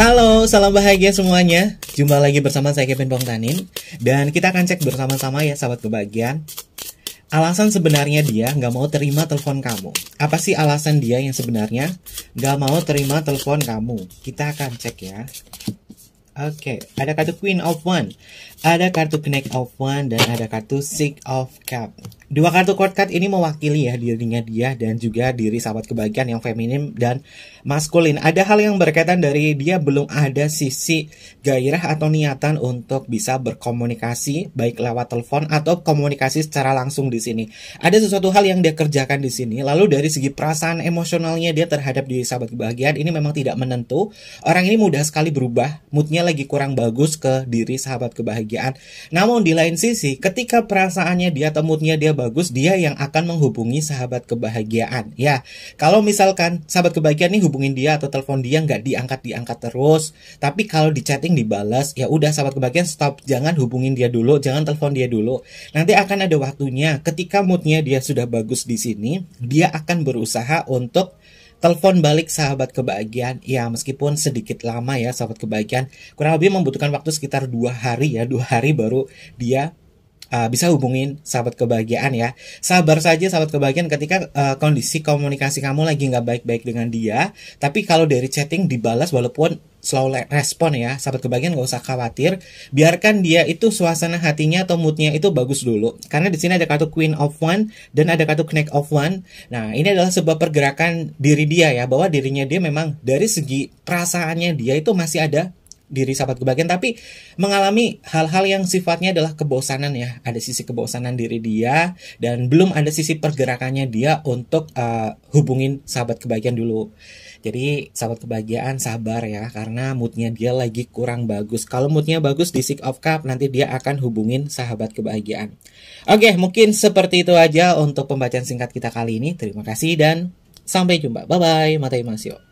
Halo, salam bahagia semuanya. Jumpa lagi bersama saya Kevin Pongtanin dan kita akan cek bersama-sama ya sahabat kebahagiaan. Alasan sebenarnya dia nggak mau terima telepon kamu. Apa sih alasan dia yang sebenarnya nggak mau terima telepon kamu? Kita akan cek ya. Oke, okay. ada kartu Queen of One, ada kartu Connect of One, dan ada kartu Six of Cup. Dua kartu court card ini mewakili ya dirinya dia dan juga diri sahabat kebahagiaan yang feminim dan maskulin. Ada hal yang berkaitan dari dia belum ada sisi gairah atau niatan untuk bisa berkomunikasi baik lewat telepon atau komunikasi secara langsung di sini. Ada sesuatu hal yang dia kerjakan di sini. Lalu dari segi perasaan emosionalnya dia terhadap diri sahabat kebahagiaan ini memang tidak menentu. Orang ini mudah sekali berubah, moodnya lagi kurang bagus ke diri sahabat kebahagiaan. Namun di lain sisi, ketika perasaannya dia atau moodnya dia bagus dia yang akan menghubungi sahabat kebahagiaan ya kalau misalkan sahabat kebahagiaan ini hubungin dia atau telepon dia nggak diangkat diangkat terus tapi kalau di chatting dibalas ya udah sahabat kebahagiaan stop jangan hubungin dia dulu jangan telepon dia dulu nanti akan ada waktunya ketika moodnya dia sudah bagus di sini dia akan berusaha untuk telepon balik sahabat kebahagiaan ya meskipun sedikit lama ya sahabat kebahagiaan kurang lebih membutuhkan waktu sekitar dua hari ya dua hari baru dia uh, bisa hubungin sahabat kebahagiaan ya. Sabar saja sahabat kebahagiaan ketika uh, kondisi komunikasi kamu lagi nggak baik-baik dengan dia. Tapi kalau dari chatting dibalas walaupun slow respon ya sahabat kebahagiaan nggak usah khawatir biarkan dia itu suasana hatinya atau moodnya itu bagus dulu karena di sini ada kartu queen of one dan ada kartu knight of one nah ini adalah sebuah pergerakan diri dia ya bahwa dirinya dia memang dari segi perasaannya dia itu masih ada diri sahabat kebahagiaan tapi mengalami hal-hal yang sifatnya adalah kebosanan ya ada sisi kebosanan diri dia dan belum ada sisi pergerakannya dia untuk uh, hubungin sahabat kebahagiaan dulu jadi sahabat kebahagiaan sabar ya karena moodnya dia lagi kurang bagus kalau moodnya bagus di sick of cup nanti dia akan hubungin sahabat kebahagiaan oke mungkin seperti itu aja untuk pembacaan singkat kita kali ini terima kasih dan sampai jumpa bye bye matai masio